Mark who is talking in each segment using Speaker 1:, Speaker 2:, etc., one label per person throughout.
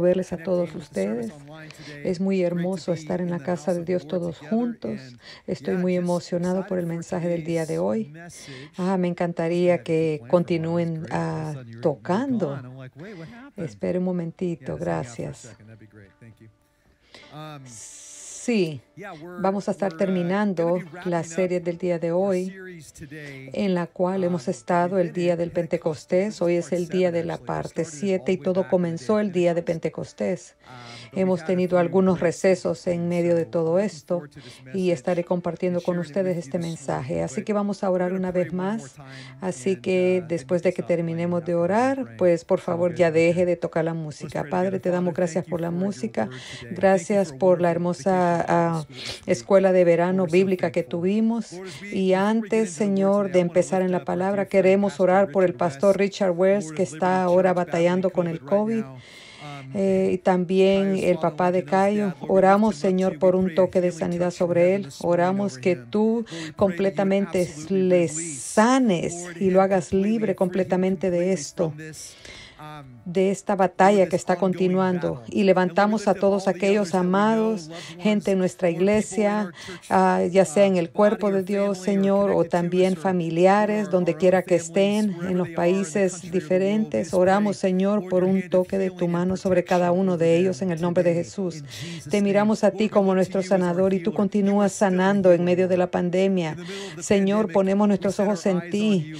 Speaker 1: verles a todos ustedes. Es muy hermoso estar en la casa de Dios todos juntos. Estoy muy emocionado por el mensaje del día de hoy. Ah, me encantaría que continúen ah, tocando. Espere un momentito, gracias. Sí, vamos a estar terminando la serie del día de hoy, en la cual hemos estado el día del Pentecostés. Hoy es el día de la parte 7 y todo comenzó el día de Pentecostés. Hemos tenido algunos recesos en medio de todo esto y estaré compartiendo con ustedes este mensaje. Así que vamos a orar una vez más. Así que después de que terminemos de orar, pues por favor ya deje de tocar la música. Padre, te damos gracias por la música. Gracias por la hermosa escuela de verano bíblica que tuvimos. Y antes, Señor, de empezar en la palabra, queremos orar por el pastor Richard Wells, que está ahora batallando con el COVID. Eh, y también el papá de Cayo. Oramos, Señor, por un toque de sanidad sobre él. Oramos que tú completamente le sanes y lo hagas libre completamente de esto de esta batalla que está continuando y levantamos a todos aquellos amados, gente en nuestra iglesia, ah, ya sea en el cuerpo de Dios, Señor, o también familiares, donde quiera que estén, en los países diferentes. Oramos, Señor, por un toque de tu mano sobre cada uno de ellos en el nombre de Jesús. Te miramos a ti como nuestro sanador y tú continúas sanando en medio de la pandemia. Señor, ponemos nuestros ojos en ti,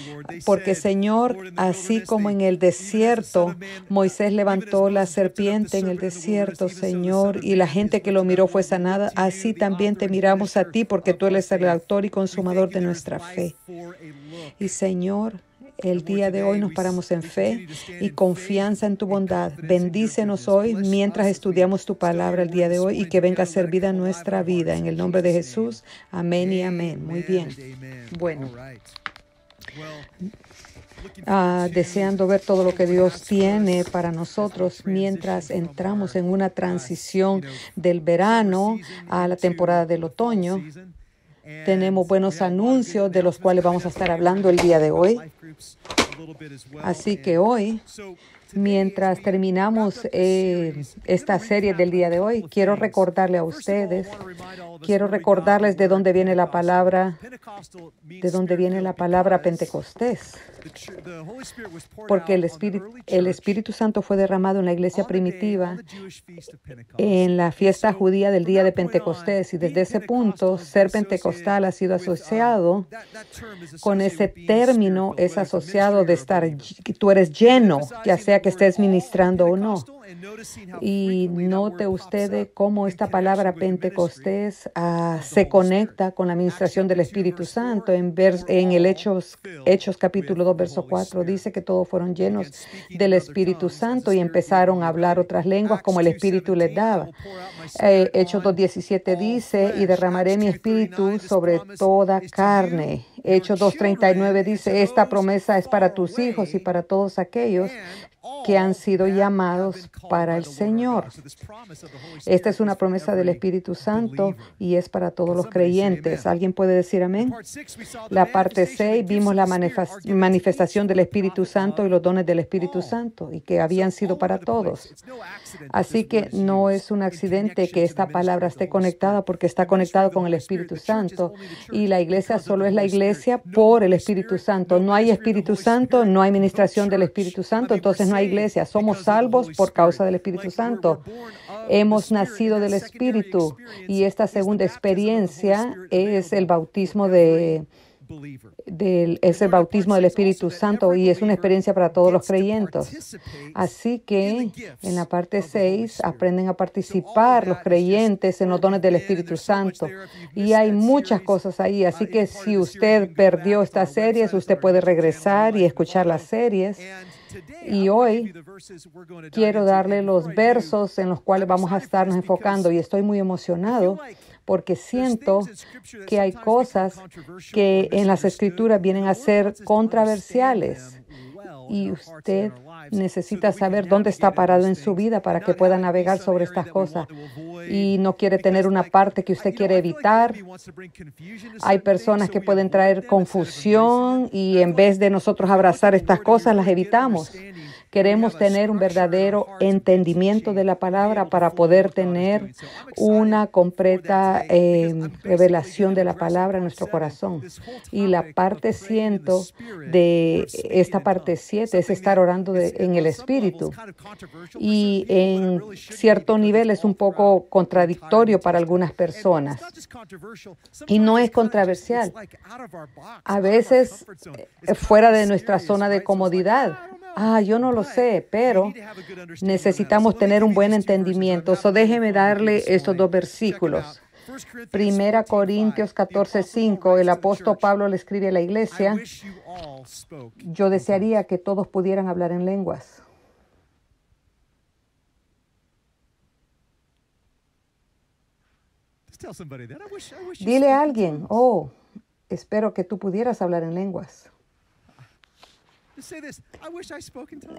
Speaker 1: porque Señor, así como en el desierto, Moisés levantó la serpiente en el desierto, Señor, y la gente que lo miró fue sanada. Así también te miramos a ti porque tú eres el autor y consumador de nuestra fe. Y Señor, el día de hoy nos paramos en fe y confianza en tu bondad. Bendícenos hoy mientras estudiamos tu palabra el día de hoy y que venga a ser vida nuestra vida. En el nombre de Jesús. Amén y amén. Muy bien. Bueno. Ah, deseando ver todo lo que Dios tiene para nosotros mientras entramos en una transición del verano a la temporada del otoño. Tenemos buenos anuncios de los cuales vamos a estar hablando el día de hoy.
Speaker 2: Así que hoy,
Speaker 1: mientras terminamos eh, esta serie del día de hoy, quiero recordarle a ustedes, Quiero recordarles de dónde viene la palabra, de dónde viene la palabra Pentecostés, porque el Espíritu, el Espíritu Santo fue derramado en la iglesia primitiva en la fiesta judía del día de Pentecostés y desde ese punto ser pentecostal ha sido asociado con ese término, es asociado de estar, tú eres lleno, ya sea que estés ministrando o no. Y note usted cómo esta palabra Pentecostés ah, se conecta con la administración del Espíritu Santo. En, en el Hechos, Hechos capítulo 2, verso 4 dice que todos fueron llenos del Espíritu Santo y empezaron a hablar otras lenguas como el Espíritu les daba. Eh, Hechos Hechos 17 dice, y derramaré mi Espíritu sobre toda carne Hechos 2.39 dice, esta promesa es para tus hijos y para todos aquellos que han sido llamados para el Señor. Esta es una promesa del Espíritu Santo y es para todos los creyentes. ¿Alguien puede decir amén? La parte 6 vimos la manifestación del Espíritu Santo y los dones del Espíritu Santo y que habían sido para todos. Así que no es un accidente que esta palabra esté conectada porque está conectado con el Espíritu Santo y la iglesia solo es la iglesia por el Espíritu Santo. No hay Espíritu Santo, no hay ministración del Espíritu Santo, entonces no hay iglesia. Somos salvos por causa del Espíritu Santo. Hemos nacido del Espíritu y esta segunda experiencia es el bautismo de del, es el bautismo del Espíritu Santo y es una experiencia para todos los creyentes. Así que en la parte 6 aprenden a participar los creyentes en los dones del Espíritu Santo. Y hay muchas cosas ahí. Así que si usted perdió estas series, usted puede regresar y escuchar las series. Y hoy quiero darle los versos en los cuales vamos a estarnos enfocando y estoy muy emocionado porque siento que hay cosas que en las escrituras vienen a ser controversiales y usted necesita saber dónde está parado en su vida para que pueda navegar sobre estas cosas. Y no quiere tener una parte que usted quiere evitar. Hay personas que pueden traer confusión y en vez de nosotros abrazar estas cosas, las evitamos. Queremos tener un verdadero entendimiento de la palabra para poder tener una completa em, revelación de la palabra en nuestro corazón. Y la parte ciento de esta parte siete es estar orando en el Espíritu. Y en cierto nivel es un poco contradictorio para algunas personas. Y no es controversial. A veces eh, fuera de nuestra zona de comodidad. Ah, yo no lo sé, pero necesitamos tener un buen entendimiento. So déjeme darle estos dos versículos. Primera Corintios 14.5, el apóstol Pablo le escribe a la iglesia, yo desearía que todos pudieran hablar en lenguas. Dile a alguien, oh, espero que tú pudieras hablar en lenguas.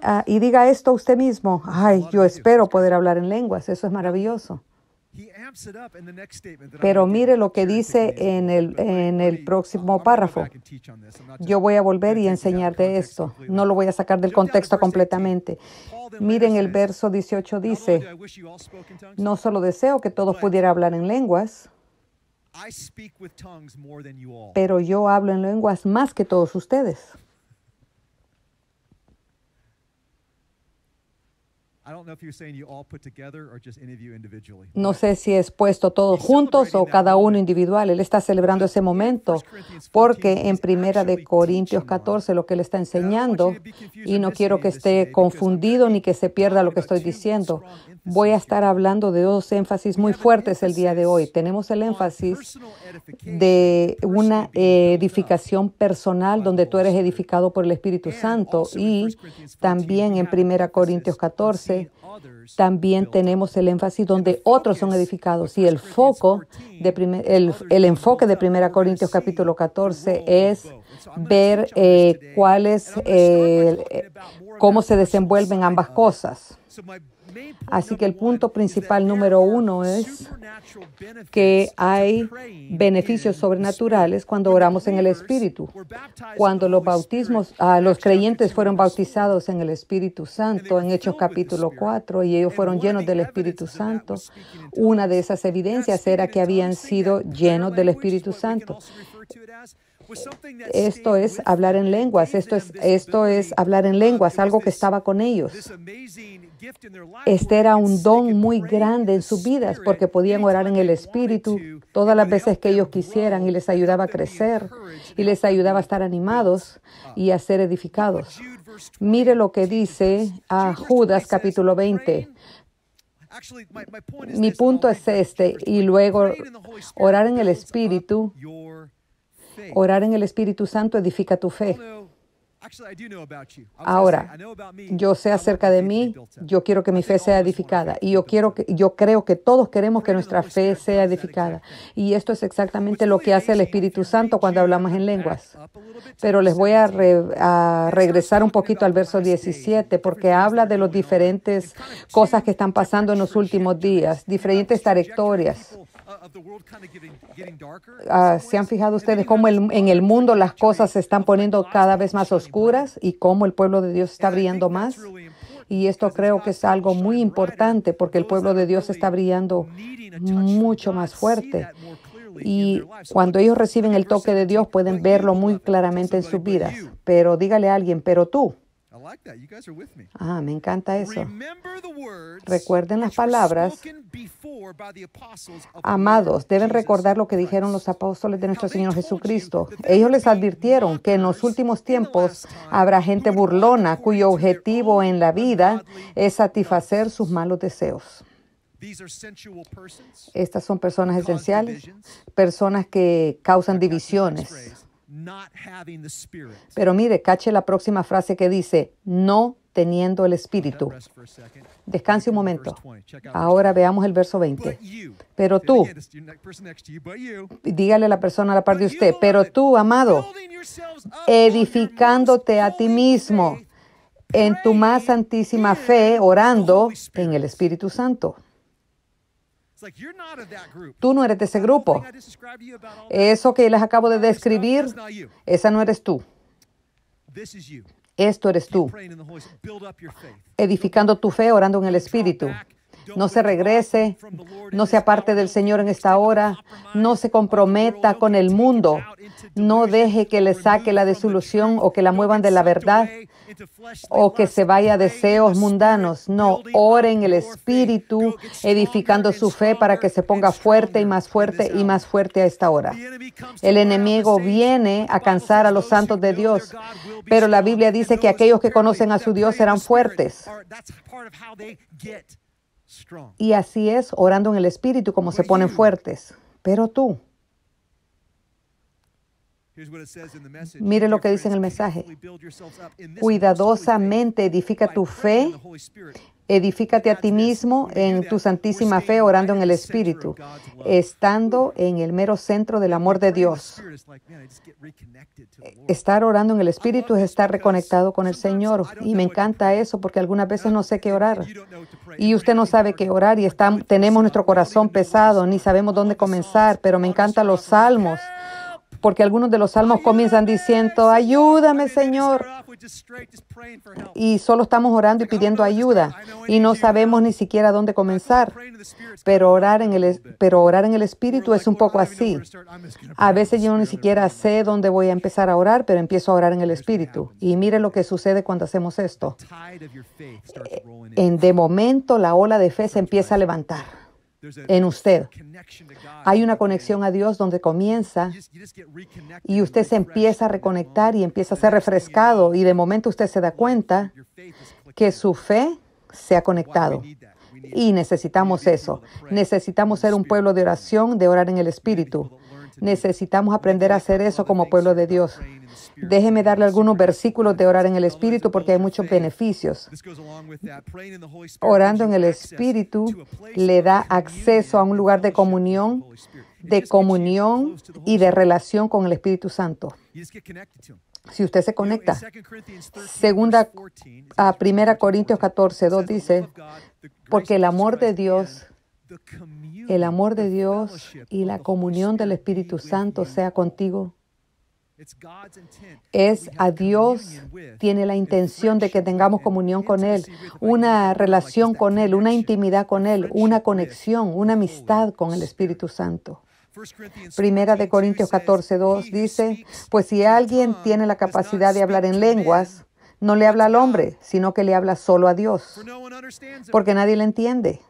Speaker 1: Ah, y diga esto a usted mismo. Ay, yo espero poder hablar en lenguas. Eso es maravilloso. Pero mire lo que dice en el, en el próximo uh, párrafo. Yo voy a volver y enseñarte esto. No lo voy a sacar del contexto completamente. Miren el verso 18 dice, no solo deseo que todos pudieran hablar en lenguas, pero yo hablo en lenguas más que todos ustedes. No sé si es puesto todos juntos o cada uno individual. Él está celebrando ese momento porque en Primera de Corintios 14 lo que él está enseñando y no quiero que esté confundido ni que se pierda lo que estoy diciendo. Voy a estar hablando de dos énfasis muy fuertes el día de hoy. Tenemos el énfasis de una edificación personal donde tú eres edificado por el Espíritu Santo y también en 1 Corintios 14 también tenemos el énfasis donde otros son edificados y el foco de el, enfoque de 1 Corintios capítulo 14 es ver eh, cuáles eh, cómo se desenvuelven ambas cosas. Así que el punto principal número uno es que hay beneficios sobrenaturales cuando oramos en el Espíritu. Cuando los bautismos, ah, los creyentes fueron bautizados en el Espíritu Santo en Hechos capítulo 4 y ellos fueron llenos del Espíritu Santo, una de esas evidencias era que habían sido llenos del Espíritu Santo. Esto es hablar en lenguas, esto es, esto es hablar en lenguas, algo que estaba con ellos. Este era un don muy grande en sus vidas porque podían orar en el Espíritu todas las veces que ellos quisieran y les ayudaba a crecer y les ayudaba a estar animados y a ser edificados. Mire lo que dice a Judas capítulo 20. Mi punto es este, y luego orar en el Espíritu, orar en el Espíritu Santo edifica tu fe. Ahora, yo sé acerca de mí, yo quiero que mi fe sea edificada y yo quiero que yo creo que todos queremos que nuestra fe sea edificada y esto es exactamente lo que hace el Espíritu Santo cuando hablamos en lenguas. Pero les voy a, regresar un poquito al verso 17 porque habla de las diferentes cosas que están pasando en los últimos días, diferentes trayectorias Uh, ah, ¿Se han fijado ustedes cómo en el mundo las cosas se están poniendo cada vez más oscuras y cómo el pueblo de Dios está brillando más? Y esto creo que es algo muy importante porque el pueblo de Dios está brillando mucho más fuerte. Y cuando ellos reciben el toque de Dios pueden verlo muy claramente en sus vidas. Pero dígale a alguien, pero tú, Ah, me encanta eso. Recuerden las palabras. Amados, deben recordar lo que dijeron los apóstoles de nuestro Señor Jesucristo. Ellos les advirtieron que en los últimos tiempos habrá gente burlona cuyo objetivo en la vida es satisfacer sus malos deseos. Estas son personas esenciales, personas que causan divisiones pero mire, cache la próxima frase que dice, no teniendo el espíritu. Descanse un momento. Ahora veamos el verso 20. Pero tú, dígale a la persona a la par de usted, pero tú, amado, edificándote a ti mismo en tu más santísima fe, orando en el Espíritu Santo. Tú no eres de ese grupo. Eso que les acabo de describir, esa no eres tú. Esto eres tú. Edificando tu fe, orando en el Espíritu no se regrese, no se aparte del Señor en esta hora, no se comprometa con el mundo, no deje que le saque la desilusión o que la muevan de la verdad o que se vaya a deseos mundanos. No, ore en el Espíritu, edificando su fe para que se ponga fuerte y más fuerte y más fuerte a esta hora. El enemigo viene a cansar a los santos de Dios, pero la Biblia dice que aquellos que conocen a su Dios serán fuertes. Y así es, orando en el Espíritu, como se ponen fuertes. Pero tú,
Speaker 3: Mire lo que dice en el mensaje. Cuidadosamente
Speaker 1: edifica tu fe Edifícate a ti mismo en tu santísima fe, orando en el Espíritu, estando en el mero centro del amor de Dios. Estar orando en el Espíritu es estar reconectado con el Señor. Y me encanta eso porque algunas veces no sé qué orar. Y usted no sabe qué orar y tenemos nuestro corazón pesado, ni sabemos dónde comenzar, pero me encantan los salmos porque algunos de los salmos comienzan diciendo, ayúdame Señor. Y solo estamos orando y pidiendo ayuda y no sabemos ni siquiera dónde comenzar. Pero orar en el, pero orar en el Espíritu es un poco así. A veces yo ni siquiera sé dónde voy a empezar a orar, pero empiezo a orar en el Espíritu. Y mire lo que sucede cuando hacemos esto. Eh, en de momento la ola de fe se empieza a levantar en usted. Hay una conexión a Dios donde comienza y usted se empieza a reconectar y empieza a ser refrescado y de momento usted se da cuenta que su fe se ha conectado. Y necesitamos eso. Necesitamos ser un pueblo de oración, de orar en el Espíritu. Necesitamos aprender a hacer eso como pueblo de Dios. Déjeme darle algunos versículos de orar en el Espíritu porque hay muchos beneficios. Orando en el Espíritu le da acceso a un lugar de comunión, de comunión y de relación con el Espíritu Santo si usted se conecta. Segunda a Primera Corintios 14, 2 dice, porque el amor de Dios el amor de Dios y la comunión del Espíritu Santo sea contigo. Es a Dios, tiene la intención de que tengamos comunión con Él, una relación con Él, una intimidad con Él, una conexión, una amistad con el Espíritu Santo. Primera de Corintios 14, 2 dice, pues si alguien tiene la capacidad de hablar en lenguas, no le habla al hombre, sino que le habla solo a Dios, porque nadie le entiende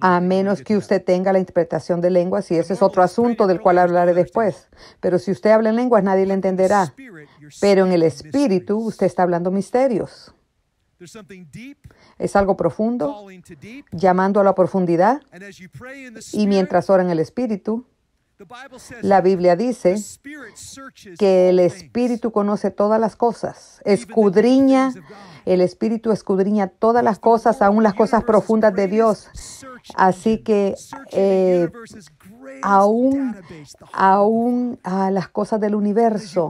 Speaker 1: a menos que usted tenga la interpretación de lenguas y ese es otro asunto del cual hablaré después. Pero si usted habla en lenguas nadie le entenderá. Pero en el espíritu usted está hablando misterios. Es algo profundo, llamando a la profundidad. Y mientras ora en el espíritu, la Biblia dice que el Espíritu conoce todas las cosas, escudriña, el Espíritu escudriña todas las cosas, aún las cosas profundas de Dios. Así que eh, aún, a las cosas del universo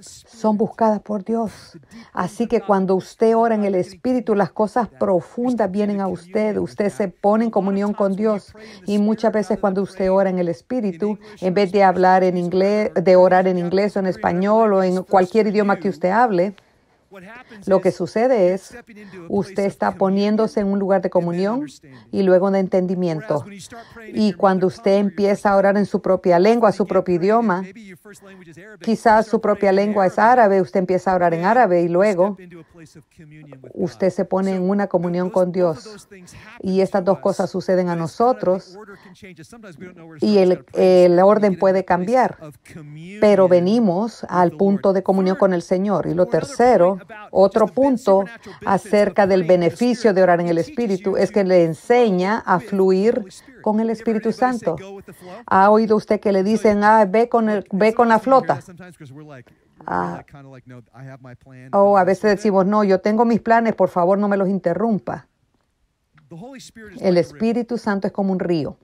Speaker 1: son buscadas por Dios. Así que cuando usted ora en el Espíritu, las cosas profundas vienen a usted. Usted se pone en comunión con Dios. Y muchas veces cuando usted ora en el Espíritu, en vez de hablar en inglés, de orar en inglés o en español o en cualquier idioma que usted hable, lo que sucede es, usted está poniéndose en un lugar de comunión y luego de entendimiento. Y cuando usted empieza a orar en su propia lengua, su propio idioma, quizás su propia lengua es árabe, usted empieza a orar en árabe y luego usted se pone en una comunión con Dios. Y estas dos cosas suceden a nosotros y el, orden puede cambiar, pero venimos al punto de comunión con el Señor. Y lo tercero, otro punto acerca del beneficio de orar en el Espíritu es que le enseña a fluir con el Espíritu Santo. ¿Ha oído usted que le dicen, ah, ve con, el, ve con la flota? Ah, o a veces decimos, no, yo tengo mis planes, por favor no me los interrumpa. El Espíritu Santo es como un río.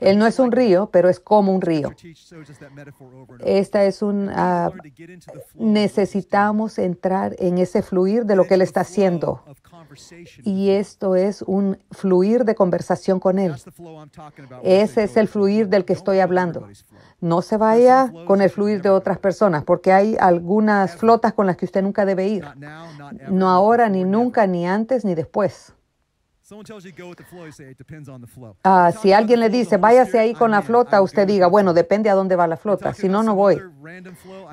Speaker 1: Él no es un río, pero es como un río. Esta es un... Ah, necesitamos entrar en ese fluir de lo que Él está haciendo. Y esto es un fluir de conversación con Él. Ese es el fluir del que estoy hablando. No se vaya con el fluir de otras personas, porque hay algunas flotas con las que usted nunca debe ir. No ahora, ni nunca, ni antes, ni después si alguien le dice, váyase ahí con la flota, usted diga, bueno, depende a dónde va la flota, si no, no voy.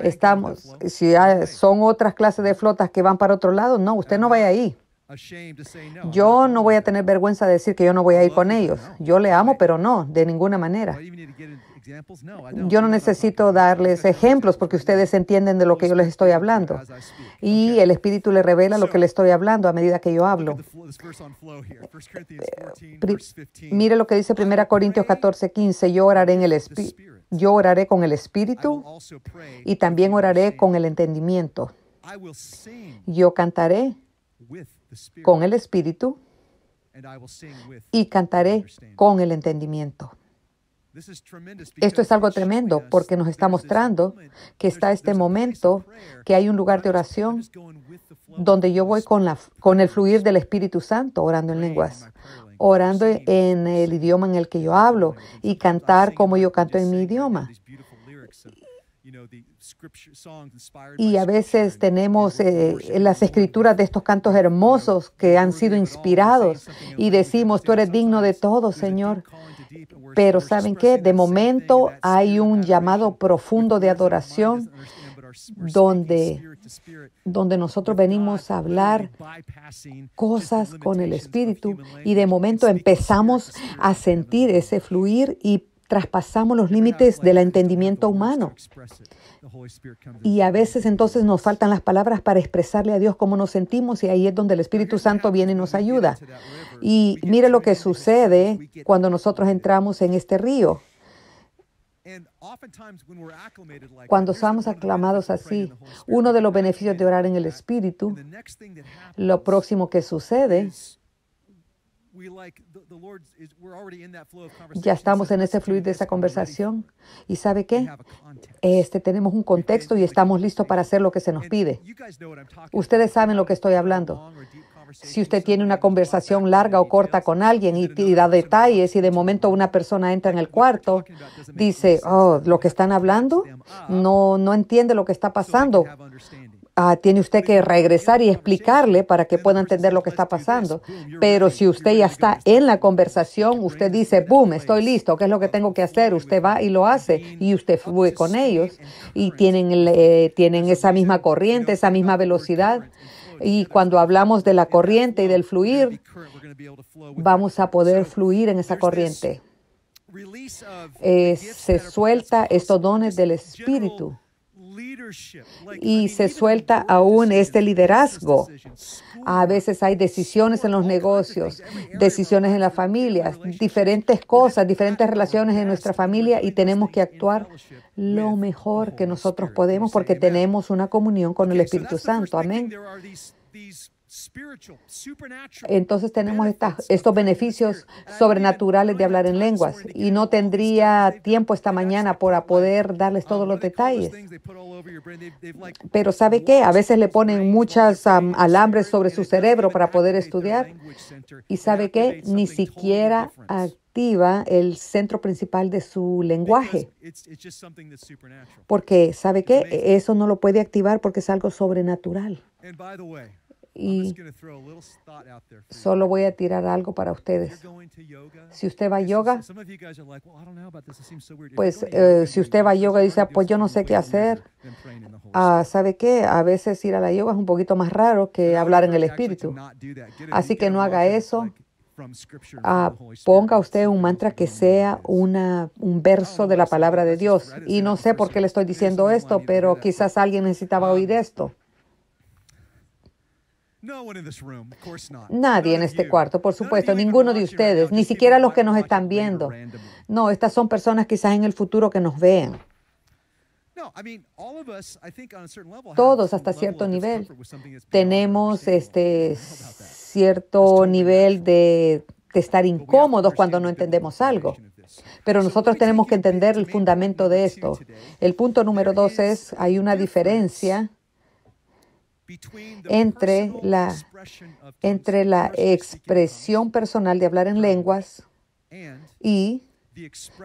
Speaker 1: Estamos, si son otras clases de flotas que van para otro lado, no, usted no vaya ahí. Yo no voy a tener vergüenza de decir que yo no voy a ir con ellos. Yo le amo, pero no, de ninguna manera. Yo no necesito darles ejemplos porque ustedes entienden de lo que yo les estoy hablando. Y el Espíritu le revela lo que le estoy hablando a medida que yo hablo.
Speaker 2: Eh, mire
Speaker 1: lo que dice 1 Corintios 14, 15. Yo oraré, en el yo oraré con el Espíritu y también oraré con el entendimiento. Yo cantaré
Speaker 3: con el Espíritu
Speaker 1: y cantaré con el entendimiento. Esto es algo tremendo porque nos está mostrando que está este momento, que hay un lugar de oración donde yo voy con, la, con el fluir del Espíritu Santo, orando en lenguas, orando en el idioma en el que yo hablo y cantar como yo canto en mi idioma. Y a veces tenemos eh, las escrituras de estos cantos hermosos que han sido inspirados y decimos, tú eres digno de todo, Señor. Pero ¿saben qué? De momento hay un llamado profundo de adoración donde, donde nosotros venimos a hablar cosas con el Espíritu y de momento empezamos a sentir ese fluir y traspasamos los límites del entendimiento humano. Y a veces entonces nos faltan las palabras para expresarle a Dios cómo nos sentimos y ahí es donde el Espíritu Santo viene y nos ayuda. Y mire lo que sucede cuando nosotros entramos en este río. Cuando somos aclamados así, uno de los beneficios de orar en el Espíritu, lo próximo que sucede ya estamos en ese fluir de esa conversación. ¿Y sabe qué? Este, tenemos un contexto y estamos listos para hacer lo que se nos pide. Ustedes saben lo que estoy hablando. Si usted tiene una conversación larga o corta con alguien y, da detalles y de momento una persona entra en el cuarto, dice, oh, lo que están hablando, no, no entiende lo que está pasando Ah, tiene usted que regresar y explicarle para que pueda entender lo que está pasando. Pero si usted ya está en la conversación, usted dice, boom, estoy listo, ¿qué es lo que tengo que hacer? Usted va y lo hace y usted fue con ellos y tienen, eh, tienen esa misma corriente, esa misma velocidad. Y cuando hablamos de la corriente y del fluir, vamos a poder fluir en esa corriente. Eh, se suelta estos dones del espíritu y se suelta aún este liderazgo. A veces hay decisiones en los negocios, decisiones en las familias, diferentes cosas, diferentes relaciones en nuestra familia y tenemos que actuar lo mejor que nosotros podemos porque tenemos una comunión con el Espíritu Santo. Amén. Entonces tenemos estas, estos beneficios sobrenaturales de hablar en lenguas y no tendría tiempo esta mañana para poder darles um, todos los detalles. Pero ¿sabe qué? A veces le ponen muchas um, alambres sobre su cerebro para poder estudiar y ¿sabe qué? Ni siquiera activa el centro principal de su lenguaje. Porque ¿sabe qué? Eso no lo puede activar porque es algo sobrenatural y solo voy a tirar algo para ustedes. Si usted va a yoga, pues eh, si usted va a yoga y dice, pues yo no sé qué hacer, ah, ¿sabe qué? A veces ir a la yoga es un poquito más raro que hablar en el espíritu. Así que no haga eso. Ah, ponga usted un mantra que sea una, un verso oh, de la palabra de Dios. Y no sé por qué le estoy diciendo esto, pero quizás alguien necesitaba um, oír esto. Nadie en este cuarto, por supuesto, ninguno de ustedes, ni siquiera los que nos están viendo. No, estas son personas quizás en el futuro que nos vean. Todos hasta cierto nivel tenemos este cierto nivel de, de estar incómodos cuando no entendemos algo. Pero nosotros tenemos que entender el fundamento de esto. El punto número dos es, hay una diferencia entre la, entre la expresión personal de hablar en lenguas y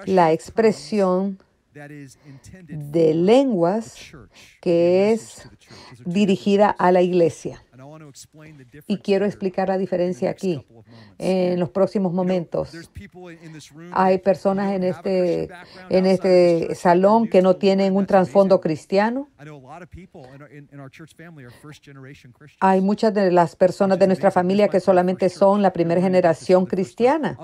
Speaker 1: la expresión
Speaker 2: de
Speaker 1: lenguas que es dirigida a la iglesia. Y quiero explicar la diferencia aquí en los próximos momentos. Hay personas este, en este, en este salón que no tienen un trasfondo cristiano. Hay muchas de las personas de nuestra familia que solamente son la primera generación cristiana.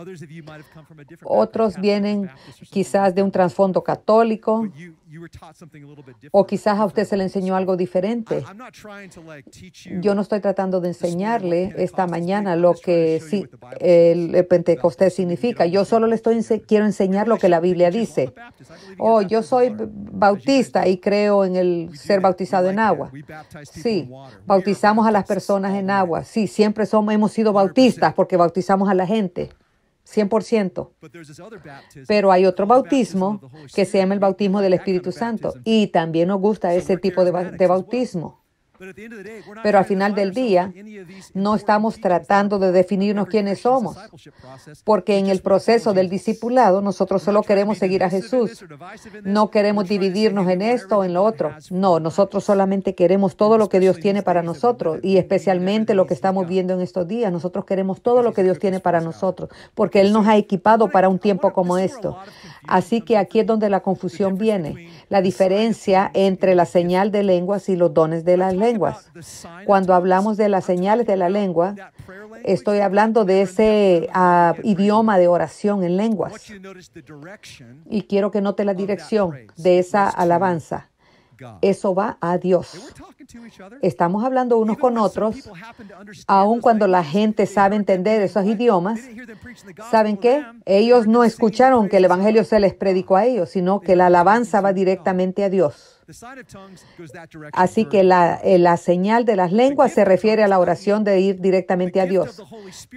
Speaker 1: Otros vienen quizás de un trasfondo católico o quizás a usted se le enseñó algo diferente. Yo no estoy tratando de enseñarle esta mañana lo que el Pentecostés significa. Yo solo le estoy quiero enseñar lo que la Biblia dice. Oh, yo soy bautista y creo en el ser bautizado en agua. Sí, bautizamos a las personas en agua. Sí, siempre somos, hemos sido bautistas porque bautizamos a la gente.
Speaker 2: 100%. Pero
Speaker 1: hay otro bautismo que se llama el bautismo del Espíritu Santo y también nos gusta ese tipo de, bautismo. Pero al final del día, no estamos tratando de definirnos quiénes somos, porque en el proceso del discipulado nosotros solo queremos seguir a Jesús. No queremos dividirnos en esto o en lo otro. No, nosotros solamente queremos todo lo que Dios tiene para nosotros y especialmente lo que estamos viendo en estos días. Nosotros queremos todo lo que Dios tiene para nosotros, porque Él nos ha equipado para un tiempo como esto. Así que aquí es donde la confusión viene, la diferencia entre la señal de lenguas y los dones de las lenguas. Cuando hablamos de las señales de la lengua, estoy hablando de ese ah, idioma de oración en lenguas. Y quiero que note la dirección de esa alabanza. Eso va a Dios. Estamos hablando unos con otros, aun cuando la gente sabe entender esos idiomas. ¿Saben qué? Ellos no escucharon que el Evangelio se les predicó a ellos, sino que la alabanza va directamente a Dios. Así que eh, la, señal de las lenguas se refiere a la oración de ir directamente a Dios.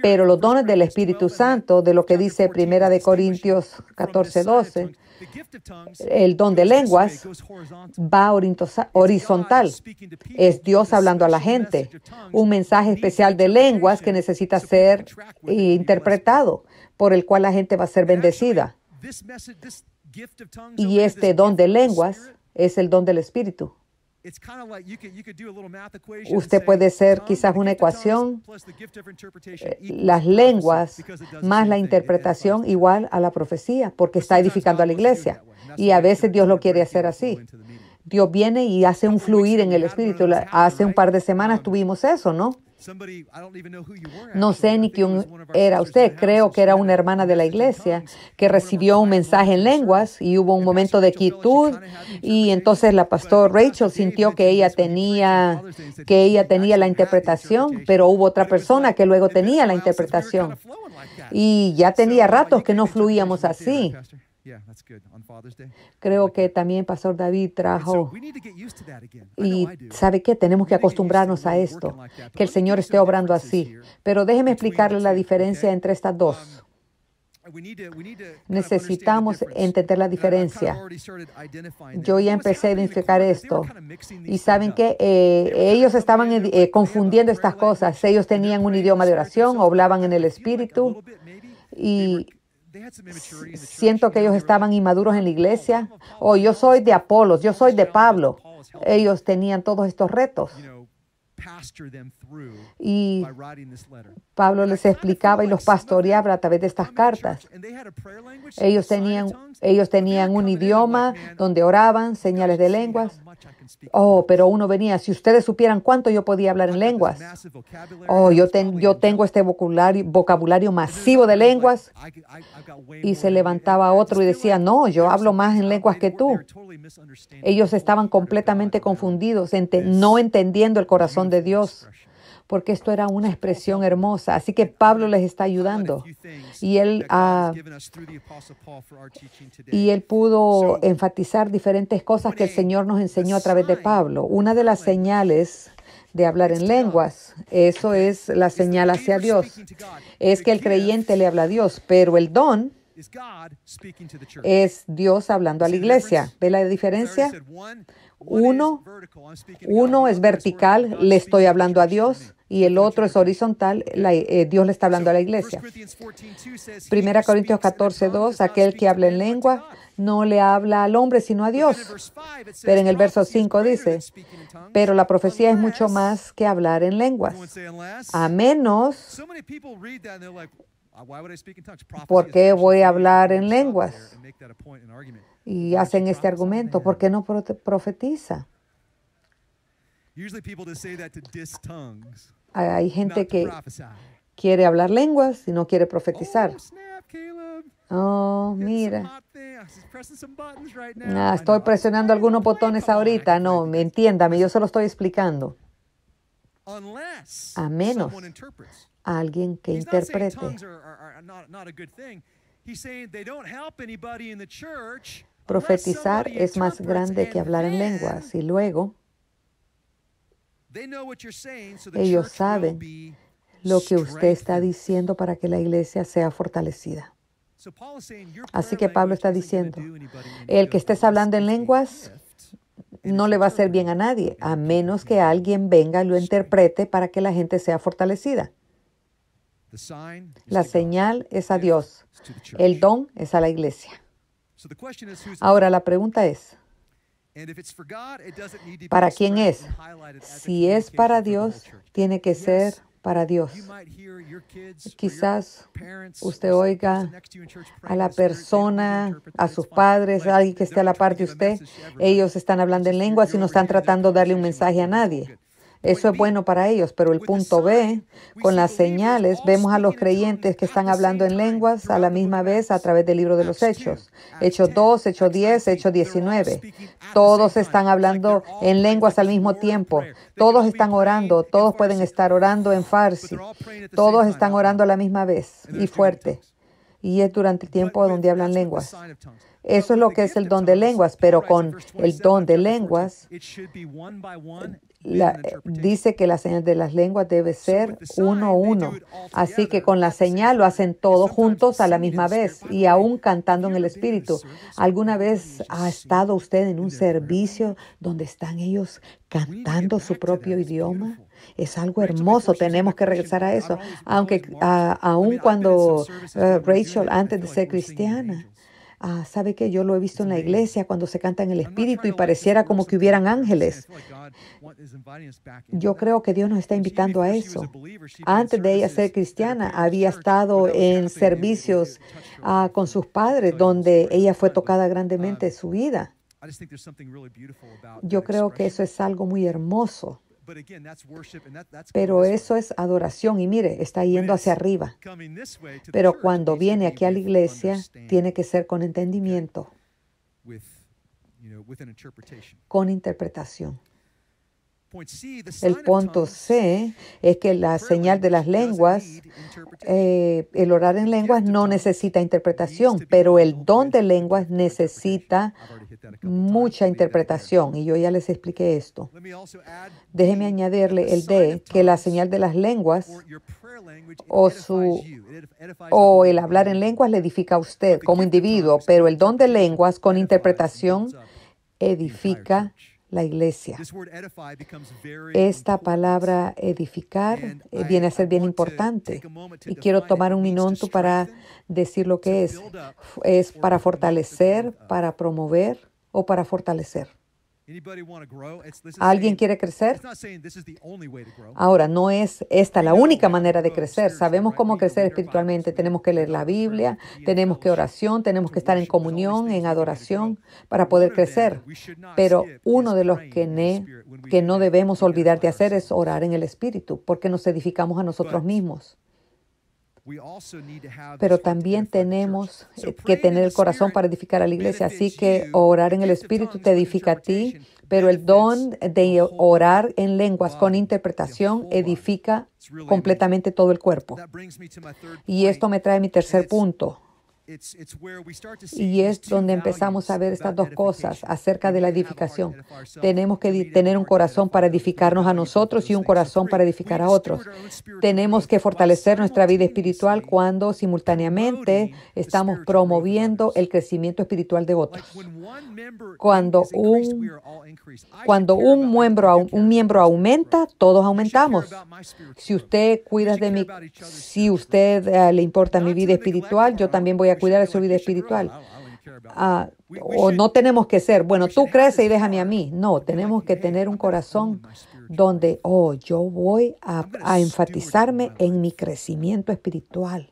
Speaker 1: Pero los dones del Espíritu Santo, de lo que dice Primera de Corintios 14, 12, el don de lenguas va horizontal. Es Dios hablando a la gente. Un mensaje especial de lenguas que necesita ser interpretado, por el cual la gente va a ser bendecida. Y este don de lenguas es el don del Espíritu. Usted puede ser quizás una ecuación, eh, las lenguas más la interpretación igual a la profecía, porque está edificando a la iglesia. Y a veces Dios lo quiere hacer así. Dios viene y hace un fluir en el espíritu. Hace un par de semanas um, tuvimos eso, ¿no? No sé ni quién era usted, creo que era una hermana de la iglesia que recibió un mensaje en lenguas y hubo un momento de quietud y entonces la pastor Rachel sintió que ella tenía que ella tenía la interpretación, pero hubo otra persona que luego tenía la interpretación. Y ya tenía ratos que no fluíamos así. Creo que también Pastor David trajo y sabe que tenemos que acostumbrarnos a esto, que el Señor esté obrando así. Pero déjeme explicarle la diferencia entre estas dos. Um, Necesitamos entender la diferencia. Yo ya empecé a identificar esto. Y saben que eh, ellos estaban eh, confundiendo estas cosas. Ellos tenían un idioma de oración, hablaban en el espíritu y Siento que ellos estaban inmaduros en la oh, iglesia. O oh, yo soy de Apolos, yo soy de Pablo. Ellos tenían todos estos retos. Y Pablo les explicaba y los pastoreaba a través de estas cartas. Ellos tenían, ellos tenían un idioma donde oraban, señales de lenguas. Oh, pero uno venía, si ustedes supieran cuánto yo podía hablar en lenguas. Oh, yo, yo tengo este vocabulario, masivo de lenguas. Y se levantaba otro y decía, no, yo hablo más en lenguas que tú. Ellos estaban completamente confundidos, no entendiendo el corazón de Dios porque esto era una expresión hermosa. Así que Pablo les está ayudando. Y él, ah, y él pudo enfatizar diferentes cosas que el Señor nos enseñó a través de Pablo. Una de las señales de hablar en lenguas. Eso es la señal hacia Dios. Es que el creyente le habla a Dios, pero el don es Dios hablando a la iglesia. ¿Ve la diferencia? Uno, es vertical, le estoy hablando a Dios, y el otro es horizontal, eh, Dios le está hablando a la iglesia.
Speaker 2: Primera Corintios
Speaker 1: 14, 2, aquel que habla en lengua no le habla al hombre sino a Dios. Pero en el verso 5 dice, pero la profecía es mucho más que hablar en lenguas. A menos... ¿Por qué voy a hablar en lenguas? y hacen este argumento, ¿por qué no profetiza? Hay gente que quiere hablar lenguas y no quiere profetizar. Oh, oh mira. Ah, estoy presionando algunos botones ahorita. No, entiéndame, yo se lo estoy explicando. A menos alguien que interprete. Profetizar es más grande que hablar en lenguas. Y luego,
Speaker 3: ellos saben
Speaker 1: lo que usted está diciendo para que la iglesia sea fortalecida. Así que Pablo está diciendo, el que estés hablando en lenguas no le va a hacer bien a nadie, a menos que alguien venga y lo interprete para que la gente sea fortalecida. La señal es a Dios, el don es a la iglesia. Ahora la pregunta es,
Speaker 3: ¿para quién es?
Speaker 1: Si es para Dios, tiene que ser para Dios. Quizás usted oiga a la persona, a sus padres, a alguien que esté a la parte de usted. Ellos están hablando en lenguas y no están tratando de darle un mensaje a nadie. Eso es bueno para ellos, pero el punto B, con las señales, vemos a los creyentes que están hablando en lenguas a la misma vez a través del libro de los Hechos. Hechos 2, Hechos 10, Hechos 19. Todos están hablando en lenguas al mismo tiempo. Todos están orando. Todos pueden estar orando en farsi. Todos están orando a la misma vez y fuerte. Y es durante el tiempo donde hablan lenguas. Eso es lo que es el don de lenguas, pero con el don de lenguas eh, dice que la señal de las lenguas debe ser uno uno. Así que con la señal lo hacen todos juntos a la misma vez y aún cantando en el Espíritu. ¿Alguna vez ha estado usted en un servicio donde están ellos cantando su propio idioma? Es algo hermoso, tenemos que regresar a eso. Aunque ah, aún cuando eh, Rachel, antes de ser cristiana, Ah, sabe que yo lo he visto en la iglesia cuando se canta en el Espíritu y pareciera como que hubieran ángeles. Yo creo que Dios nos está invitando a eso. Antes de ella ser cristiana, había estado en servicios ah, con sus padres, donde ella fue tocada um, grandemente su vida.
Speaker 3: Yo creo que eso es algo muy hermoso pero eso
Speaker 1: es adoración y mire, está yendo hacia arriba. Pero cuando viene aquí a la iglesia, tiene que ser con entendimiento, con interpretación. El punto C es que la señal de las lenguas, eh, el orar en lenguas no necesita interpretación, pero el don de lenguas necesita mucha interpretación y yo ya les expliqué esto. Déjeme añadirle el de que la señal de las lenguas o, su, o el hablar en lenguas le edifica a usted como individuo, pero el don de lenguas con interpretación edifica la iglesia. Esta palabra edificar eh, viene a ser bien importante y quiero tomar un minuto para decir lo que es. Es para fortalecer, para promover o para fortalecer.
Speaker 3: ¿Alguien quiere crecer?
Speaker 1: Ahora, no es esta la única manera de crecer. Sabemos cómo crecer espiritualmente. Tenemos que leer la Biblia, tenemos que oración, tenemos que estar en comunión, en adoración, para poder crecer. Pero uno de los que, que no debemos olvidar de hacer es orar en el Espíritu, porque nos edificamos a nosotros mismos. Pero también tenemos eh, que tener el corazón para edificar a la iglesia. Así que orar en el Espíritu te edifica a ti, pero el don de orar en lenguas con interpretación edifica completamente todo el cuerpo. Y esto me trae mi tercer punto.
Speaker 2: Y es donde
Speaker 1: empezamos a ver estas dos cosas acerca de la edificación. Tenemos que tener un corazón para edificarnos a nosotros y un corazón para edificar a otros. Tenemos que fortalecer nuestra vida espiritual cuando simultáneamente estamos promoviendo el crecimiento espiritual de otros. Cuando un, cuando un, miembro, un miembro aumenta, todos aumentamos. Si usted cuida de mi, si usted eh, le importa mi vida espiritual, yo también voy a cuidar de su vida espiritual. Ah, o no tenemos que ser, bueno, tú creces y déjame a mí. No, tenemos que tener un corazón donde, oh, yo voy a enfatizarme en mi crecimiento espiritual.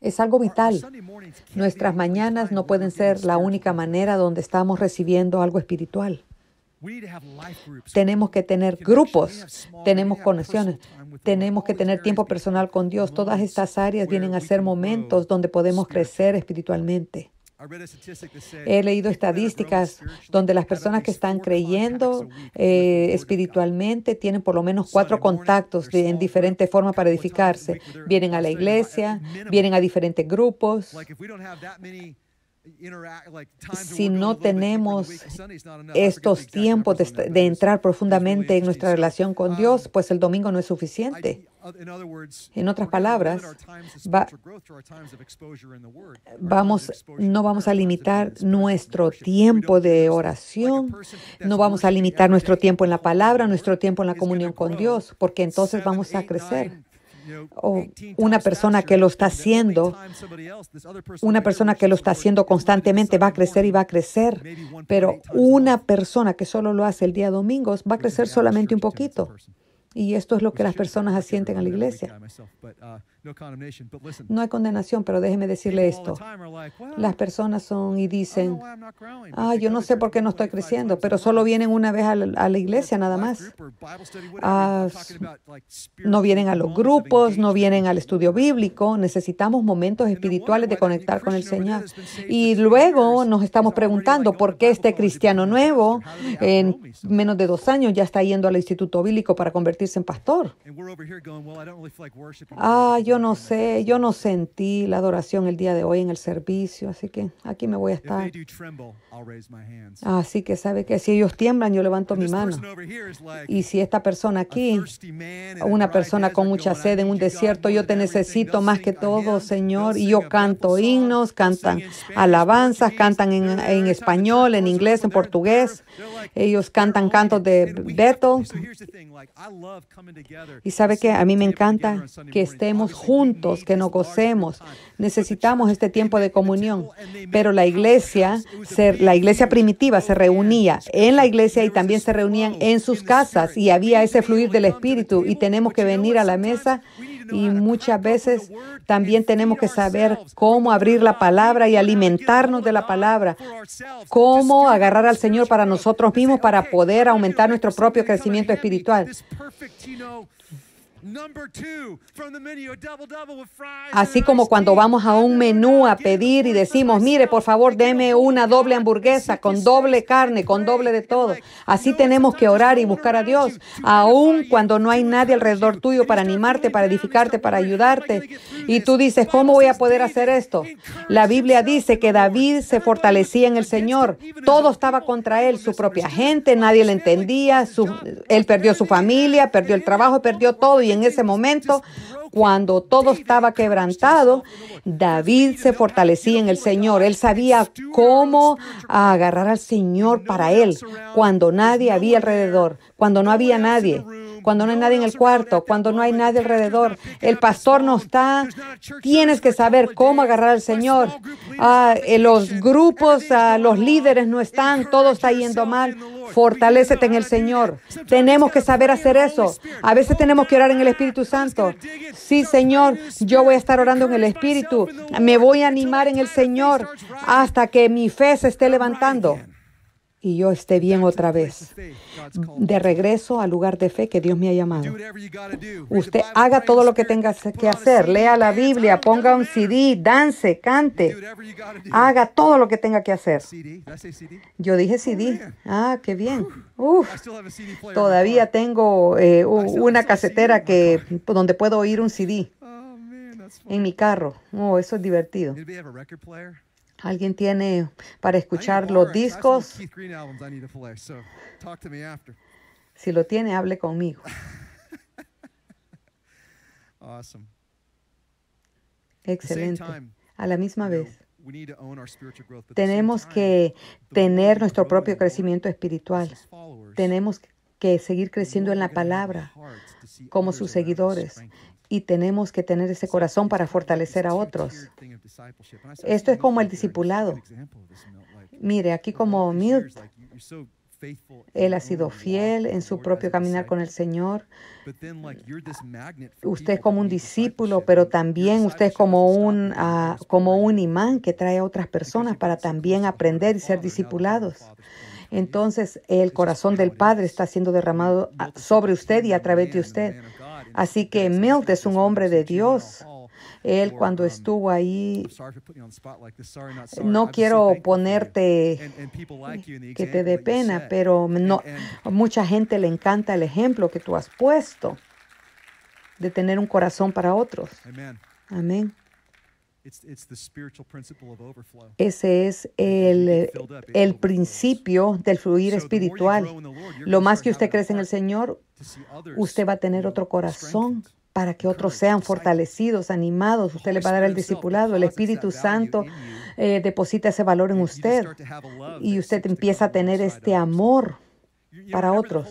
Speaker 1: Es algo vital. Nuestras mañanas no pueden ser la única manera donde estamos recibiendo algo espiritual. Tenemos que tener grupos, tenemos conexiones. Tenemos que tener tiempo personal con Dios. Todas estas áreas vienen a ser momentos donde podemos crecer espiritualmente. He leído estadísticas donde las personas que están creyendo eh, espiritualmente tienen por lo menos cuatro contactos en diferentes formas para edificarse. Vienen a la iglesia, vienen a diferentes grupos si no tenemos estos tiempos de, entrar profundamente en nuestra relación con um, Dios, pues el domingo no es suficiente.
Speaker 3: Uh, en otras palabras,
Speaker 1: vamos, no vamos a limitar nuestro tiempo de oración, no vamos a limitar nuestro tiempo en la palabra, nuestro tiempo en la comunión con Dios, porque entonces vamos a crecer o una persona que lo está haciendo, una persona que lo está haciendo constantemente va a crecer y va a crecer, pero una persona que solo lo hace el día domingo va a crecer solamente un poquito. Y esto es lo que las personas asienten a la iglesia. No hay condenación, pero déjeme decirle esto. Las personas son y dicen, ah, yo no sé por qué no estoy creciendo, pero solo vienen una vez a la, iglesia nada más. Ah, no vienen a los grupos, no vienen al estudio bíblico, necesitamos momentos espirituales de conectar con el Señor. Y luego nos estamos preguntando por qué este cristiano nuevo en menos de dos años ya está yendo al instituto bíblico para convertirse en pastor. Ah, yo yo no sé, yo no sentí la adoración el día de hoy en el servicio, así que aquí me voy a estar. Así que sabe que si ellos tiemblan, yo levanto mi mano. Y si esta persona aquí, una persona con mucha sed en un desierto, yo te necesito más que todo, Señor, y yo canto himnos, cantan alabanzas, cantan en, español, en inglés, en portugués. Ellos cantan cantos de Beto. Y sabe que a mí me encanta que estemos juntos, que nos gocemos. Necesitamos este tiempo de comunión. Pero la iglesia, la iglesia primitiva se reunía en la iglesia y también se reunían en sus casas y había ese fluir del Espíritu y tenemos que venir a la mesa y muchas veces también tenemos que saber cómo abrir la palabra y alimentarnos de la palabra, cómo agarrar al Señor para nosotros mismos para poder aumentar nuestro propio crecimiento espiritual. Así como cuando vamos a un menú a pedir y decimos, mire, por favor, deme una doble hamburguesa con doble carne, con doble de todo. Así tenemos que orar y buscar a Dios. aun cuando no hay nadie alrededor tuyo para animarte, para edificarte, para ayudarte. Y tú dices, ¿cómo voy a poder hacer esto? La Biblia dice que David se fortalecía en el Señor. Todo estaba contra él, su propia gente, nadie le entendía. él perdió su familia, perdió el trabajo, perdió todo. Y en ese momento cuando todo estaba quebrantado, David se fortalecía en el Señor. Él sabía cómo agarrar al Señor para él cuando nadie había alrededor, cuando no había nadie cuando no hay nadie en el cuarto, cuando no hay nadie alrededor. El pastor no está. Tienes que saber cómo agarrar al Señor. Ah, eh, los grupos, ah, los líderes no están, todo está yendo mal. Fortalécete en el Señor. Tenemos que saber hacer eso. A veces tenemos que orar en el Espíritu Santo. Sí, Señor, yo voy a estar orando en el Espíritu. Me voy a animar en el Señor hasta que mi fe se esté levantando y yo esté bien otra vez. De regreso al lugar de fe que Dios me ha llamado. Usted haga todo lo que tenga que hacer. Lea la Biblia, ponga un CD, dance, cante. Haga todo lo que tenga que hacer. Yo dije CD. Oh, ah, qué bien. todavía tengo eh, una casetera que, donde puedo oír un CD oh, en mi carro. Oh, eso es divertido. ¿Alguien tiene para escuchar los discos? Si lo tiene, hable conmigo. Excelente. A la misma vez,
Speaker 3: tenemos que
Speaker 1: tener nuestro propio crecimiento espiritual. Tenemos que seguir creciendo en la palabra como sus seguidores y tenemos que tener ese corazón para fortalecer a otros.
Speaker 2: Esto es como el discipulado.
Speaker 1: Mire, aquí como Milt, él ha sido fiel en su propio caminar con el Señor. Usted es ah, como un discípulo, pero también usted es como un, como un imán que trae a otras personas para también aprender y ser discipulados. Entonces el corazón del Padre está siendo derramado sobre usted y a través de usted. Así que Milt es un hombre de Dios. Él cuando estuvo ahí,
Speaker 2: no quiero ponerte que te dé
Speaker 1: pena, pero no, mucha gente le encanta el ejemplo que tú has puesto de tener un corazón para otros. Amén. Ese es el, el, principio del fluir espiritual. Lo más que usted crece en el Señor, usted va a tener otro corazón para que otros sean fortalecidos, animados. Usted le va a dar el discipulado. El Espíritu Santo eh, deposita ese valor en usted y usted empieza a tener este amor para otros.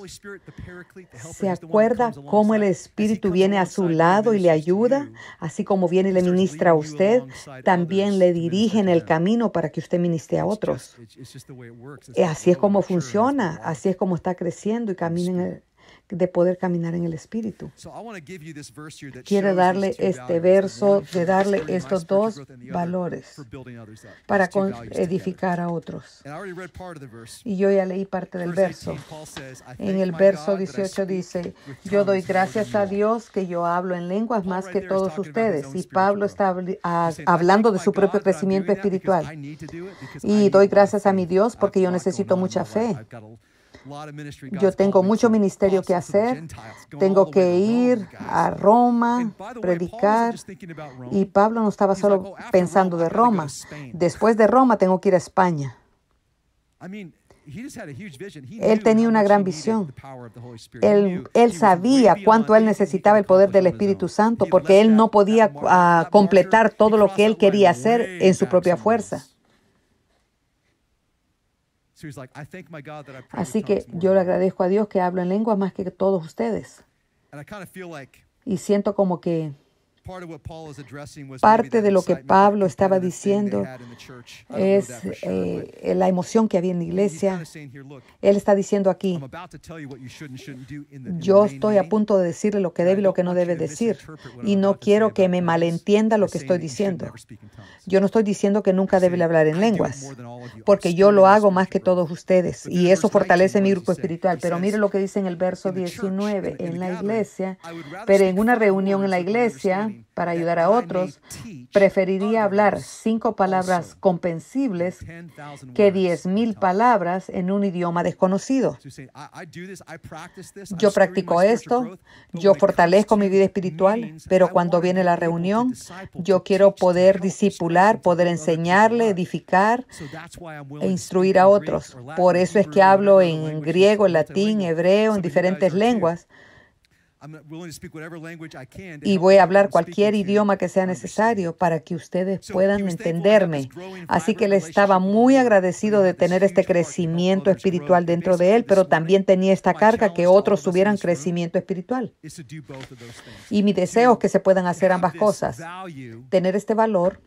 Speaker 1: ¿Se acuerda cómo el Espíritu viene a su lado y le ayuda? Así como viene y le ministra a usted, también le dirige en el camino para que usted ministre a otros. Eh, así es como funciona, así es como está creciendo y camina en el, de poder caminar en el Espíritu.
Speaker 3: Quiero darle este verso, de darle estos dos valores para
Speaker 1: edificar a otros. Y yo ya leí parte del verso. En el verso 18 dice, yo doy gracias a Dios que yo hablo en lenguas más que todos ustedes. Y Pablo está ah, hablando de su propio crecimiento espiritual. Y doy gracias a mi Dios porque yo necesito mucha fe. Yo tengo mucho ministerio que hacer. Tengo que ir a Roma, predicar. Y Pablo no estaba solo oh, pensando de Roma. Después de Roma tengo que ir a España. Él tenía una gran visión. Él, sabía cuánto él necesitaba el poder del Espíritu Santo porque él no podía ah, completar todo lo que él quería hacer en su propia fuerza. Así que yo le agradezco a Dios que hablo en lengua más que todos ustedes. Y siento como que
Speaker 3: Parte de lo que Pablo estaba diciendo es eh,
Speaker 1: eh, la emoción que había en la iglesia. Él está diciendo aquí, yo estoy a punto de decirle lo que debe y lo que no debe decir. Y no quiero que me malentienda lo que estoy diciendo. Yo no estoy diciendo que nunca debe hablar en lenguas, porque yo lo hago más que todos ustedes. Y eso fortalece mi grupo espiritual. Pero mire lo que dice en el verso 19, en la iglesia, pero en una reunión en la iglesia, para ayudar a otros, preferiría hablar cinco palabras comprensibles que diez mil palabras en un idioma desconocido.
Speaker 2: Yo practico
Speaker 1: esto, yo fortalezco mi vida espiritual, pero cuando viene la reunión, yo quiero poder discipular, poder enseñarle, edificar e instruir a otros. Por eso es que hablo en griego, en latín, hebreo, en diferentes lenguas y voy a hablar cualquier idioma que sea necesario para que ustedes puedan entenderme. Así que le estaba muy agradecido de tener este crecimiento espiritual dentro de él, pero también tenía esta carga que otros tuvieran crecimiento espiritual. Y mi deseo es que se puedan hacer ambas cosas. Tener este valor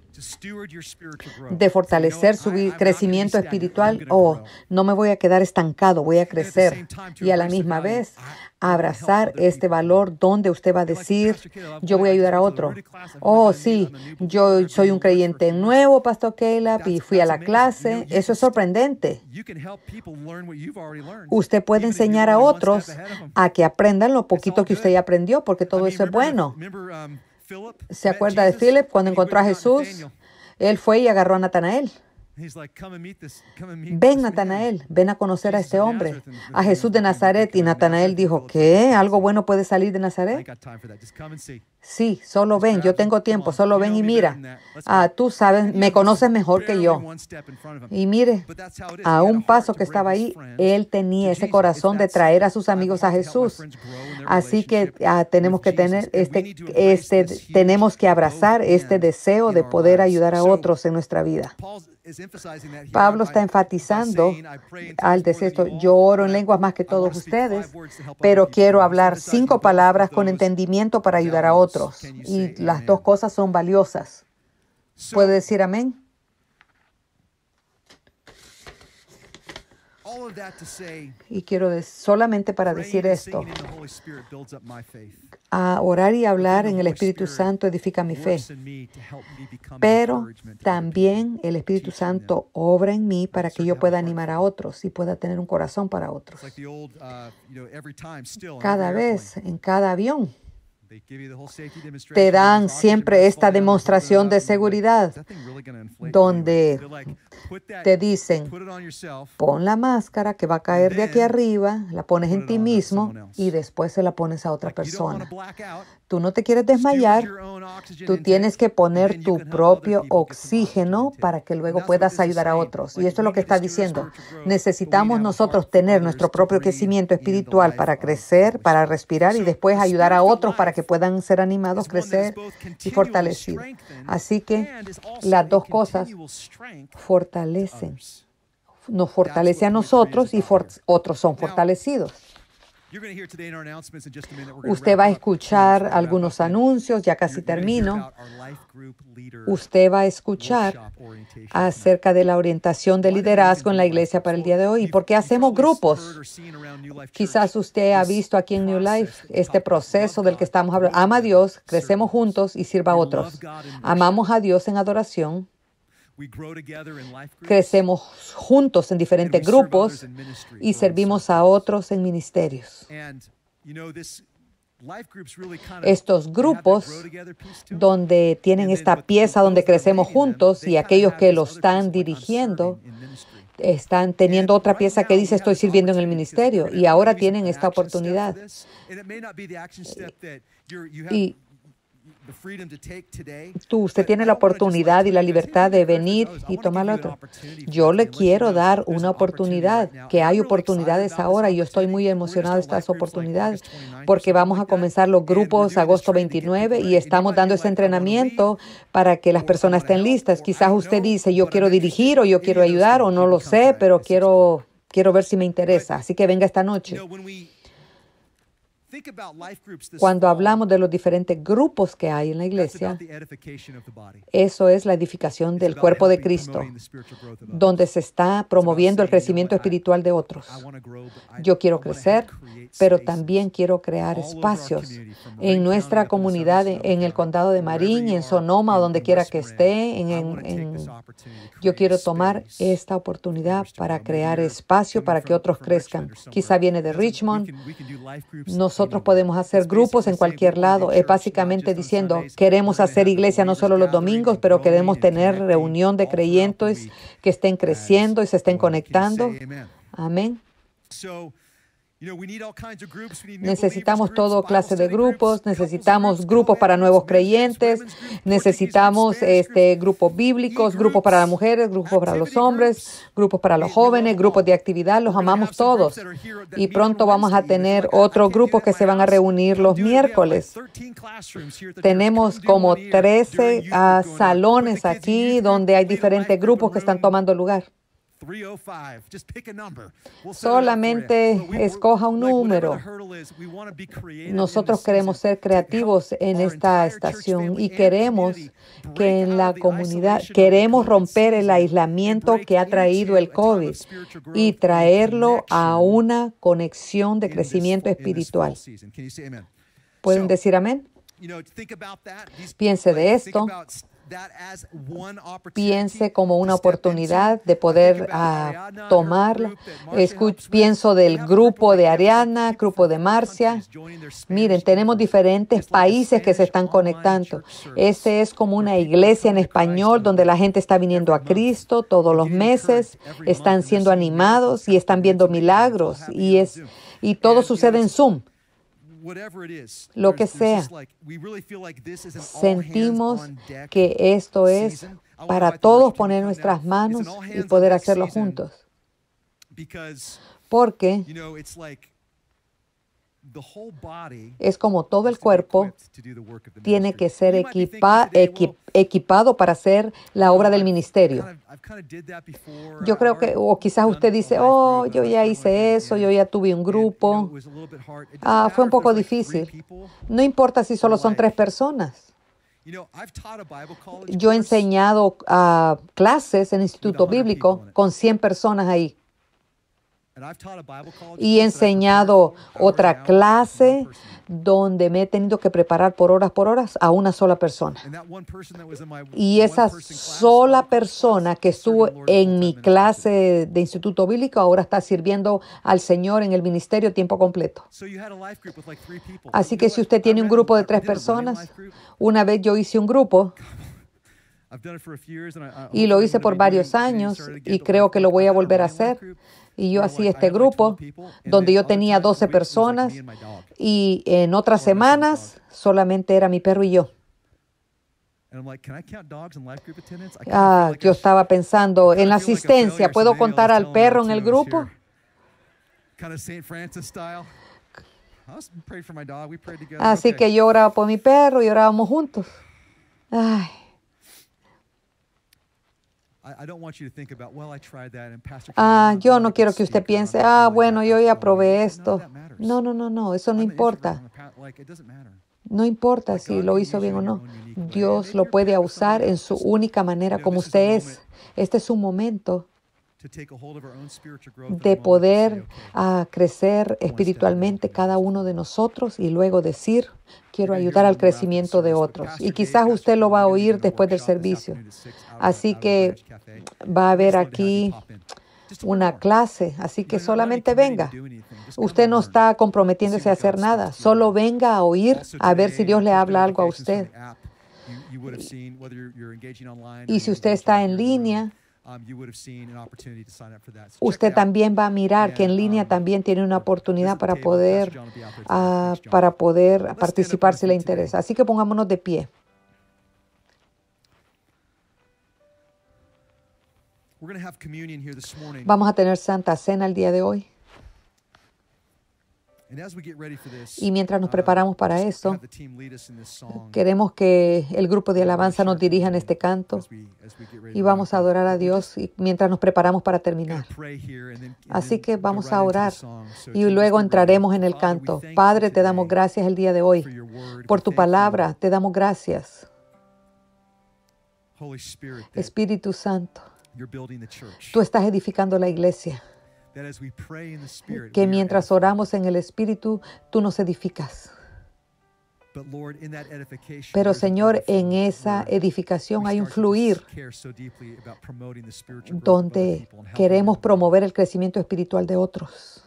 Speaker 1: de fortalecer su crecimiento espiritual. Oh, no me voy a quedar estancado, voy a crecer. Y a la misma vez, abrazar este valor donde usted va a decir, yo voy a ayudar a otro. Oh, sí, yo soy un creyente nuevo, Pastor Caleb, y fui a la clase. Eso es sorprendente. Usted puede enseñar a otros em. a que aprendan lo poquito que usted ya aprendió, porque todo eso es bueno. Um, se acuerda de Philip cuando encontró a Jesús. Él fue y agarró a Natanael. Ven, Natanael, ven a conocer a este hombre, a Jesús de Nazaret. Y Natanael dijo, ¿qué? ¿Algo bueno puede salir de Nazaret? Sí, solo ven, yo tengo tiempo, solo ven y mira. Ah, tú sabes, me conoces mejor que yo. Y mire, a un paso que estaba ahí, él tenía ese corazón de traer a sus amigos a Jesús. Así que ah, tenemos que tener este, este, tenemos que abrazar este deseo de poder ayudar a otros en nuestra vida. Pablo está enfatizando al esto. yo oro en lenguas más que todos ustedes, pero quiero hablar cinco palabras con entendimiento para ayudar a otros. Y las dos cosas son valiosas. ¿Puede decir amén? Y quiero solamente para decir esto, a orar y hablar en el Espíritu Santo edifica mi fe, pero también el Espíritu Santo obra en mí para que yo pueda animar a otros y pueda tener un corazón para otros. Uh, cada vez, en cada avión, te dan siempre esta demostración de seguridad donde te dicen, pon la máscara que va a caer de aquí arriba, la pones en ti mismo y después se la pones a otra persona tú no te quieres desmayar, tú tienes que poner tu propio oxígeno para que luego puedas ayudar a otros. Y esto es lo que está diciendo. Necesitamos nosotros tener nuestro propio crecimiento espiritual para crecer, para respirar y después ayudar a otros para que puedan ser animados, crecer y fortalecidos. Así que las dos cosas fortalecen. Nos fortalece a nosotros y otros son fortalecidos. Usted va a escuchar algunos anuncios, ya casi termino. Usted va a escuchar acerca de la orientación de liderazgo en la iglesia para el día de hoy. ¿Por qué hacemos grupos? Quizás usted ha visto aquí en New Life este proceso del que estamos hablando. Ama a Dios, crecemos juntos y sirva a otros. Amamos a Dios en adoración Crecemos juntos en diferentes grupos y servimos a otros en ministerios. Estos grupos em, donde tienen esta pieza donde crecemos juntos y aquellos que lo están dirigiendo están teniendo otra pieza que dice estoy sirviendo en el ministerio y ahora tienen esta oportunidad.
Speaker 3: Eh, y
Speaker 1: Tú, usted tiene la oportunidad y la libertad de venir y tomar la Yo le quiero dar una oportunidad, que hay oportunidades ahora y yo estoy muy emocionado de estas oportunidades porque vamos a comenzar los grupos agosto 29 y estamos dando ese entrenamiento para que las personas estén listas. Quizás usted dice, yo quiero dirigir o yo quiero ayudar o no lo sé, pero quiero, quiero ver si me interesa. Así que venga esta noche. Cuando hablamos de los diferentes grupos que hay en la iglesia, eso es la edificación del cuerpo de Cristo, donde se está promoviendo el crecimiento espiritual de otros. Yo quiero crecer, pero también quiero crear espacios en nuestra comunidad, en el condado de Marín, en Sonoma, donde quiera que esté. En, yo quiero tomar esta oportunidad para crear espacio para que otros crezcan. Quizá viene de Richmond. Nosotros podemos hacer grupos en cualquier lado. Es eh, básicamente diciendo, queremos hacer iglesia no solo los domingos, pero queremos tener reunión de creyentes que estén creciendo y se estén conectando. Amén.
Speaker 3: Necesitamos
Speaker 1: todo clase de grupos, necesitamos grupos para nuevos creyentes, necesitamos este, grupos bíblicos, grupos para las mujeres, grupos para los hombres, grupos para los jóvenes, grupos de actividad, los amamos todos. Y pronto vamos a tener otros grupos que se van a reunir los miércoles.
Speaker 2: Tenemos como 13
Speaker 1: ah, salones aquí donde hay diferentes grupos que están tomando lugar. Oh Solamente escoja un número. Nosotros queremos ser creativos en esta estación y queremos que en la comunidad, queremos romper el aislamiento que ha traído el COVID y traerlo a una conexión de crecimiento espiritual. ¿Pueden decir amén? Piense de esto piense como una oportunidad de poder ah, tomarla. pienso del grupo de Ariana, grupo de Marcia. Miren, tenemos diferentes países que se están conectando. Este es como una iglesia en español donde la gente está viniendo a Cristo todos los meses, están siendo animados y están viendo milagros y es y todo sucede en Zoom lo que sea.
Speaker 3: Sentimos que
Speaker 1: esto es para todos poner nuestras manos y poder hacerlo juntos. Porque es como todo el cuerpo tiene que ser equipa, equipado para hacer la obra del ministerio. Yo uh, creo que, o quizás usted dice, oh, yo ya hice eso, yo ya tuve un grupo. Ah, fue un poco difícil. No importa si solo son tres personas. Yo he enseñado ah, clases en Instituto Bíblico con 100 personas ahí y he enseñado otra clase donde me he tenido que preparar por horas por horas a una sola persona. Y esa sola persona que estuvo en mi clase de instituto bíblico ahora está sirviendo al Señor en el ministerio tiempo completo. Así que si usted tiene un grupo de tres personas, una vez yo hice un grupo. Y lo hice por varios años y creo que lo voy a volver a hacer. Y yo hacía este grupo donde yo tenía 12 personas y en otras semanas solamente era mi perro y yo. Ah, yo estaba pensando en la asistencia. ¿Puedo contar al perro en el grupo?
Speaker 3: Así que yo
Speaker 1: oraba por mi perro y orábamos juntos. Ay.
Speaker 3: Ah, yo no quiero que usted piense, ah,
Speaker 1: bueno, yo ya probé esto. No, no, no, no, eso no importa. No importa si lo hizo bien o no. Dios lo puede usar en su única manera, como usted es. Este es un momento de poder crecer espiritualmente cada uno de nosotros y luego decir, quiero ayudar al crecimiento de otros. Y quizás usted lo va a oír después del servicio. Así que va a haber aquí una clase, así que solamente venga. Usted no está comprometiéndose a hacer nada, solo venga a oír, a ver si Dios le habla algo a usted.
Speaker 3: Y si usted está en línea,
Speaker 1: um, Usted también va a mirar que en línea um, también tiene una oportunidad ah, para poder, para poder participar si le interesa. Así que pongámonos de pie. Vamos a tener Santa Cena el día de hoy.
Speaker 3: Y mientras nos preparamos para eso,
Speaker 1: queremos que el grupo de alabanza nos dirija en este canto y vamos a adorar a Dios mientras nos preparamos para terminar. Así que vamos a orar y luego entraremos en el canto. Padre, te damos gracias el día de hoy por tu palabra, te damos gracias. Espíritu Santo Tú estás edificando la iglesia. Que mientras oramos en el Espíritu, tú nos edificas. Pero Señor, en esa edificación hay un fluir
Speaker 3: donde
Speaker 1: queremos promover el crecimiento espiritual de otros.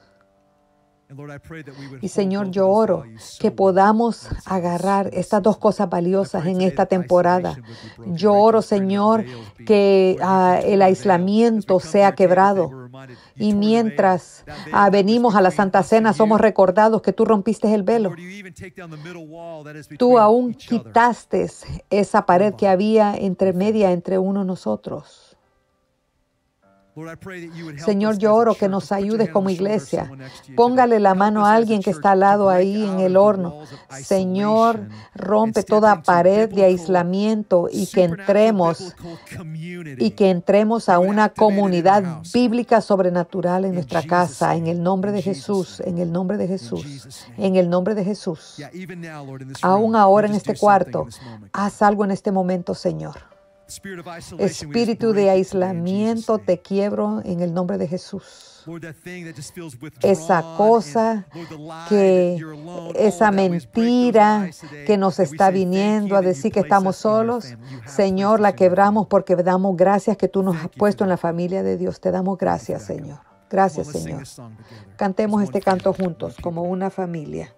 Speaker 1: Y Señor, yo oro que podamos agarrar estas dos cosas valiosas en esta temporada. Yo oro, Señor, que ah, el aislamiento sea quebrado. Y mientras ah, venimos a la Santa Cena, somos recordados que tú rompiste el velo. Tú aún quitaste esa pared que había entre media entre uno y nosotros. Señor, yo oro que nos ayudes como iglesia. Póngale la mano a alguien que está al lado ahí en el horno. Señor, rompe toda pared de aislamiento y que entremos y que entremos a una comunidad bíblica sobrenatural en nuestra casa en el nombre de Jesús, en el nombre de Jesús, en el nombre de Jesús. Aún ahora en este cuarto, haz algo en este momento, Señor. Espíritu de aislamiento, te quiebro en el nombre de Jesús. Esa cosa que, oh, esa mentira que nos está viniendo a decir que estamos solos, Señor, la quebramos porque damos gracias que tú nos has puesto en la familia de Dios. Te damos gracias, Señor. Gracias, Señor. Cantemos este canto juntos como una familia.